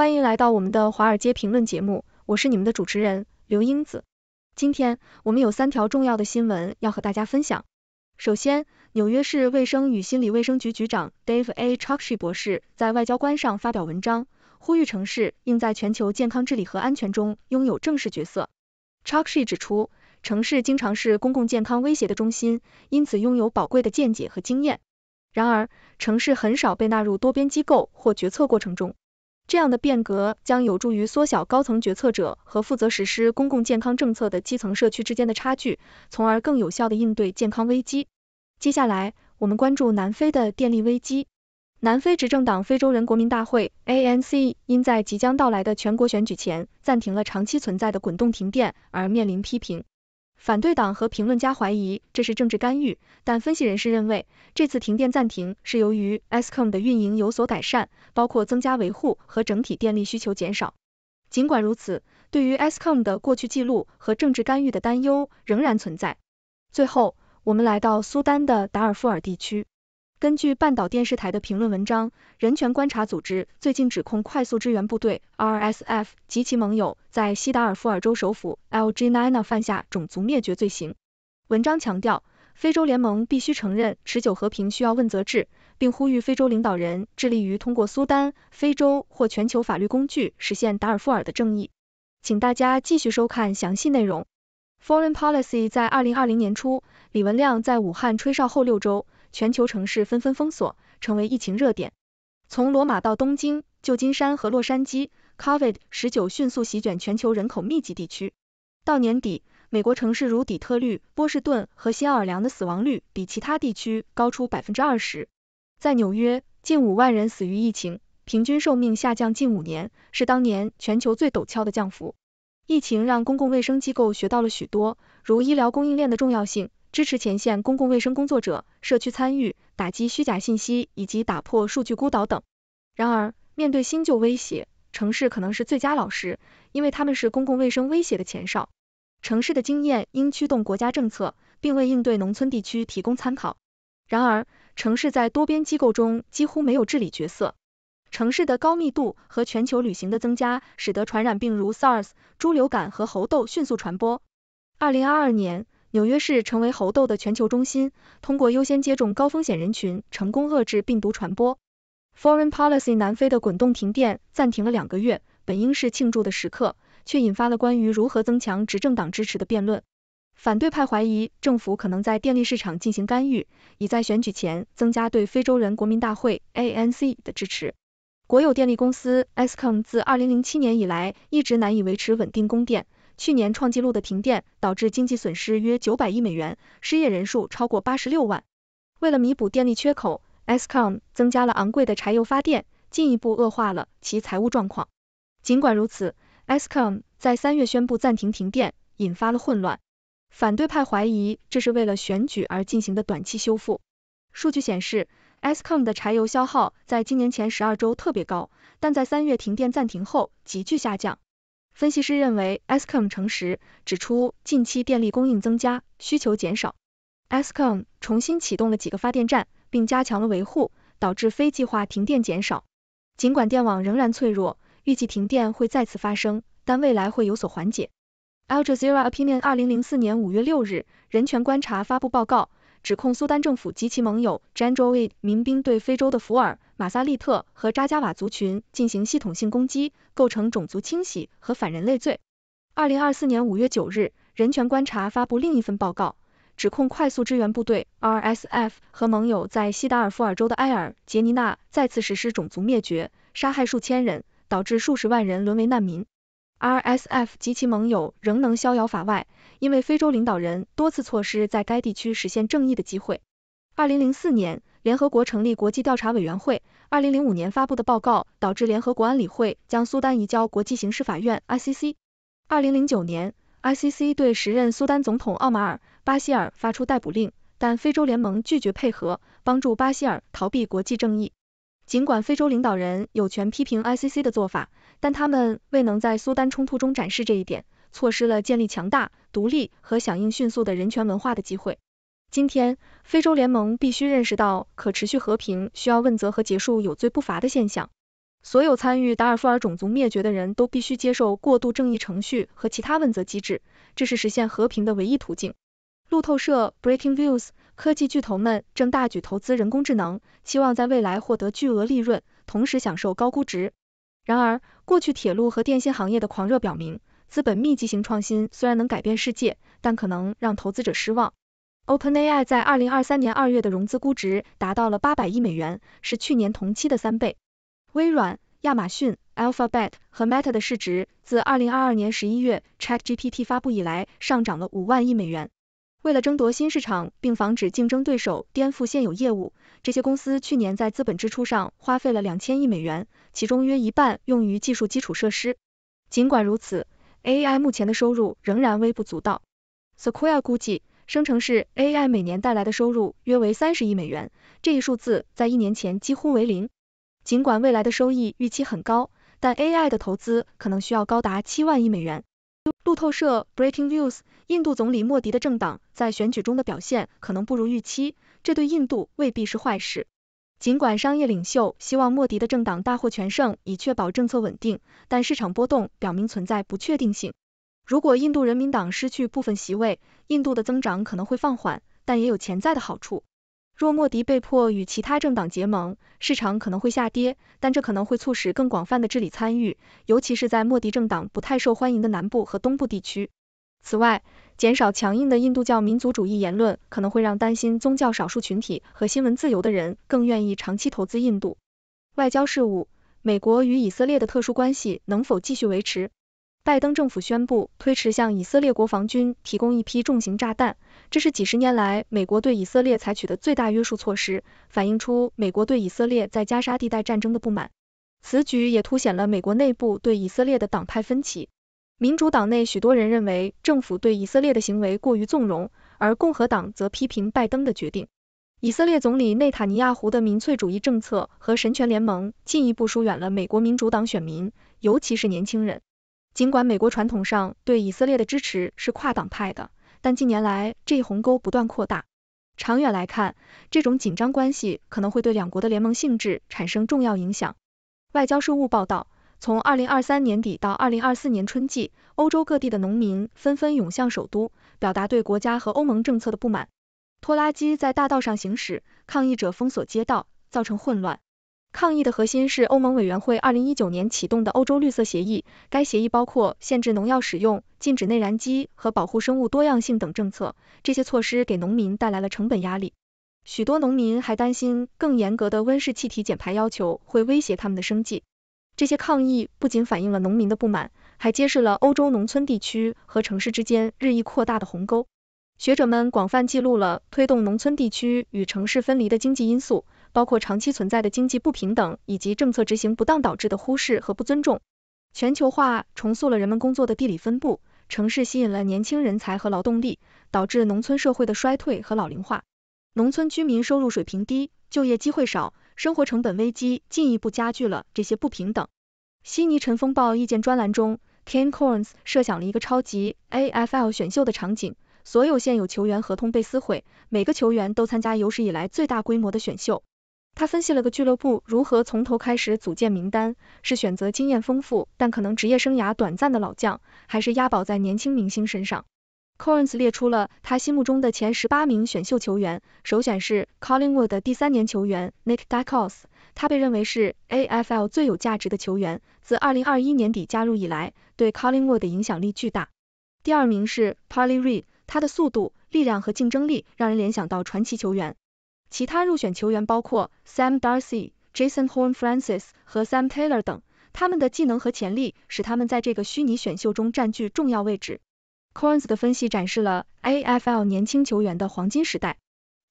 欢迎来到我们的华尔街评论节目，我是你们的主持人刘英子。今天我们有三条重要的新闻要和大家分享。首先，纽约市卫生与心理卫生局局长 Dave A. Chakshi 博士在外交官上发表文章，呼吁城市应在全球健康治理和安全中拥有正式角色。Chakshi 指出，城市经常是公共健康威胁的中心，因此拥有宝贵的见解和经验。然而，城市很少被纳入多边机构或决策过程中。这样的变革将有助于缩小高层决策者和负责实施公共健康政策的基层社区之间的差距，从而更有效地应对健康危机。接下来，我们关注南非的电力危机。南非执政党非洲人国民大会 （ANC） 因在即将到来的全国选举前暂停了长期存在的滚动停电而面临批评。反对党和评论家怀疑这是政治干预，但分析人士认为这次停电暂停是由于 e s c o m 的运营有所改善，包括增加维护和整体电力需求减少。尽管如此，对于 e s c o m 的过去记录和政治干预的担忧仍然存在。最后，我们来到苏丹的达尔富尔地区。根据半岛电视台的评论文章，人权观察组织最近指控快速支援部队 （RSF） 及其盟友在西达尔福尔州首府 l g i n a 犯下种族灭绝罪行。文章强调，非洲联盟必须承认持久和平需要问责制，并呼吁非洲领导人致力于通过苏丹、非洲或全球法律工具实现达尔富尔的正义。请大家继续收看详细内容。Foreign Policy 在二零二零年初，李文亮在武汉吹哨后六周。全球城市纷纷封锁，成为疫情热点。从罗马到东京、旧金山和洛杉矶，COVID-19 迅速席卷全球人口密集地区。到年底，美国城市如底特律、波士顿和新奥尔良的死亡率比其他地区高出百分之二十。在纽约，近五万人死于疫情，平均寿命下降近五年，是当年全球最陡峭的降幅。疫情让公共卫生机构学到了许多，如医疗供应链的重要性。支持前线公共卫生工作者、社区参与、打击虚假信息以及打破数据孤岛等。然而，面对新旧威胁，城市可能是最佳老师，因为他们是公共卫生威胁的前哨。城市的经验应驱动国家政策，并为应对农村地区提供参考。然而，城市在多边机构中几乎没有治理角色。城市的高密度和全球旅行的增加，使得传染病如 SARS、猪流感和猴痘迅速传播。二零二二年。纽约市成为猴痘的全球中心，通过优先接种高风险人群，成功遏制病毒传播。Foreign Policy 南非的滚动停电暂停了两个月，本应是庆祝的时刻，却引发了关于如何增强执政党支持的辩论。反对派怀疑政府可能在电力市场进行干预，以在选举前增加对非洲人国民大会 （ANC） 的支持。国有电力公司 e s c o m 自2007年以来一直难以维持稳定供电。去年创纪录的停电导致经济损失约九百亿美元，失业人数超过八十六万。为了弥补电力缺口，s c o m 增加了昂贵的柴油发电，进一步恶化了其财务状况。尽管如此，s c o m 在三月宣布暂停停电，引发了混乱。反对派怀疑这是为了选举而进行的短期修复。数据显示，s c o m 的柴油消耗在今年前十二周特别高，但在三月停电暂停后急剧下降。分析师认为，s c o m 诚实指出，近期电力供应增加，需求减少。s c o m 重新启动了几个发电站，并加强了维护，导致非计划停电减少。尽管电网仍然脆弱，预计停电会再次发生，但未来会有所缓解。Al Jazeera Opinion 二零零四年五月六日，人权观察发布报告。指控苏丹政府及其盟友 j a n r a w i d 民兵对非洲的福尔、马萨利特和扎加瓦族群进行系统性攻击，构成种族清洗和反人类罪。二零二四年五月九日，人权观察发布另一份报告，指控快速支援部队 RSF 和盟友在西达尔富尔州的埃尔杰尼纳再次实施种族灭绝，杀害数千人，导致数十万人沦为难民。RSF 及其盟友仍能逍遥法外。因为非洲领导人多次错失在该地区实现正义的机会。二零零四年，联合国成立国际调查委员会。二零零五年发布的报告导致联合国安理会将苏丹移交国际刑事法院 （ICC）。二零零九年，ICC 对时任苏丹总统奥马尔·巴希尔发出逮捕令，但非洲联盟拒绝配合，帮助巴希尔逃避国际正义。尽管非洲领导人有权批评 ICC 的做法，但他们未能在苏丹冲突中展示这一点。错失了建立强大、独立和响应迅速的人权文化的机会。今天，非洲联盟必须认识到，可持续和平需要问责和结束有罪不罚的现象。所有参与达尔富尔种族灭绝的人都必须接受过度正义程序和其他问责机制，这是实现和平的唯一途径。路透社 Breaking Views 科技巨头们正大举投资人工智能，希望在未来获得巨额利润，同时享受高估值。然而，过去铁路和电信行业的狂热表明。资本密集型创新虽然能改变世界，但可能让投资者失望。OpenAI 在二零二三年二月的融资估值达到了八百亿美元，是去年同期的三倍。微软、亚马逊、Alphabet 和 Meta 的市值自二零二二年十一月 ChatGPT 发布以来上涨了五万亿美元。为了争夺新市场，并防止竞争对手颠覆现有业务，这些公司去年在资本支出上花费了两千亿美元，其中约一半用于技术基础设施。尽管如此，AI 目前的收入仍然微不足道。s q u a i a 估计，生成式 AI 每年带来的收入约为三十亿美元，这一数字在一年前几乎为零。尽管未来的收益预期很高，但 AI 的投资可能需要高达七万亿美元。路透社 Breaking News：印度总理莫迪的政党在选举中的表现可能不如预期，这对印度未必是坏事。尽管商业领袖希望莫迪的政党大获全胜，以确保政策稳定，但市场波动表明存在不确定性。如果印度人民党失去部分席位，印度的增长可能会放缓，但也有潜在的好处。若莫迪被迫与其他政党结盟，市场可能会下跌，但这可能会促使更广泛的治理参与，尤其是在莫迪政党不太受欢迎的南部和东部地区。此外，减少强硬的印度教民族主义言论可能会让担心宗教少数群体和新闻自由的人更愿意长期投资印度。外交事务：美国与以色列的特殊关系能否继续维持？拜登政府宣布推迟向以色列国防军提供一批重型炸弹，这是几十年来美国对以色列采取的最大约束措施，反映出美国对以色列在加沙地带战争的不满。此举也凸显了美国内部对以色列的党派分歧。民主党内许多人认为政府对以色列的行为过于纵容，而共和党则批评拜登的决定。以色列总理内塔尼亚胡的民粹主义政策和神权联盟进一步疏远了美国民主党选民，尤其是年轻人。尽管美国传统上对以色列的支持是跨党派的，但近年来这一鸿沟不断扩大。长远来看，这种紧张关系可能会对两国的联盟性质产生重要影响。外交事务报道。从二零二三年底到二零二四年春季，欧洲各地的农民纷纷涌向首都，表达对国家和欧盟政策的不满。拖拉机在大道上行驶，抗议者封锁街道，造成混乱。抗议的核心是欧盟委员会二零一九年启动的欧洲绿色协议，该协议包括限制农药使用、禁止内燃机和保护生物多样性等政策，这些措施给农民带来了成本压力。许多农民还担心更严格的温室气体减排要求会威胁他们的生计。这些抗议不仅反映了农民的不满，还揭示了欧洲农村地区和城市之间日益扩大的鸿沟。学者们广泛记录了推动农村地区与城市分离的经济因素，包括长期存在的经济不平等以及政策执行不当导致的忽视和不尊重。全球化重塑了人们工作的地理分布，城市吸引了年轻人才和劳动力，导致农村社会的衰退和老龄化。农村居民收入水平低，就业机会少。生活成本危机进一步加剧了这些不平等。悉尼晨风报意见专栏中，Ken Corns 设想了一个超级 AFL 选秀的场景：所有现有球员合同被撕毁，每个球员都参加有史以来最大规模的选秀。他分析了个俱乐部如何从头开始组建名单：是选择经验丰富但可能职业生涯短暂的老将，还是押宝在年轻明星身上？Corns 列出了他心目中的前十八名选秀球员，首选是 Collingwood 的第三年球员 Nick DiCos，他被认为是 AFL 最有价值的球员，自2021年底加入以来，对 Collingwood 的影响力巨大。第二名是 Parley Reed，他的速度、力量和竞争力让人联想到传奇球员。其他入选球员包括 Sam Darcy、Jason Horn Francis 和 Sam Taylor 等，他们的技能和潜力使他们在这个虚拟选秀中占据重要位置。Corns 的分析展示了 AFL 年轻球员的黄金时代。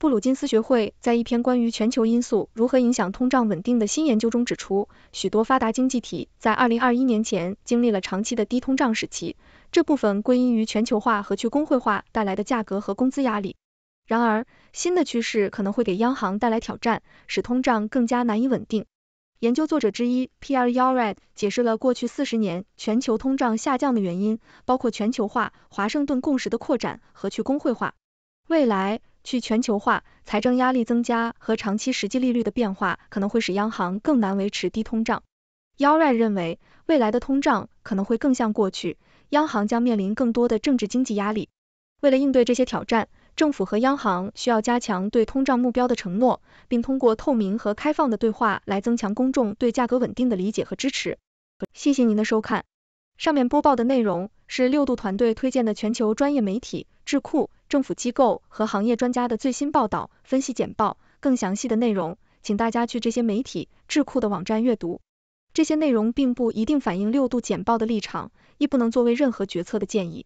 布鲁金斯学会在一篇关于全球因素如何影响通胀稳定的新研究中指出，许多发达经济体在二零二一年前经历了长期的低通胀时期，这部分归因于全球化和去工会化带来的价格和工资压力。然而，新的趋势可能会给央行带来挑战，使通胀更加难以稳定。研究作者之一 P. R. y o r a d 解释了过去四十年全球通胀下降的原因，包括全球化、华盛顿共识的扩展和去工会化。未来去全球化、财政压力增加和长期实际利率的变化可能会使央行更难维持低通胀。y o r a d 认为，未来的通胀可能会更像过去，央行将面临更多的政治经济压力。为了应对这些挑战，政府和央行需要加强对通胀目标的承诺，并通过透明和开放的对话来增强公众对价格稳定的理解和支持。谢谢您的收看。上面播报的内容是六度团队推荐的全球专业媒体、智库、政府机构和行业专家的最新报道、分析简报。更详细的内容，请大家去这些媒体、智库的网站阅读。这些内容并不一定反映六度简报的立场，亦不能作为任何决策的建议。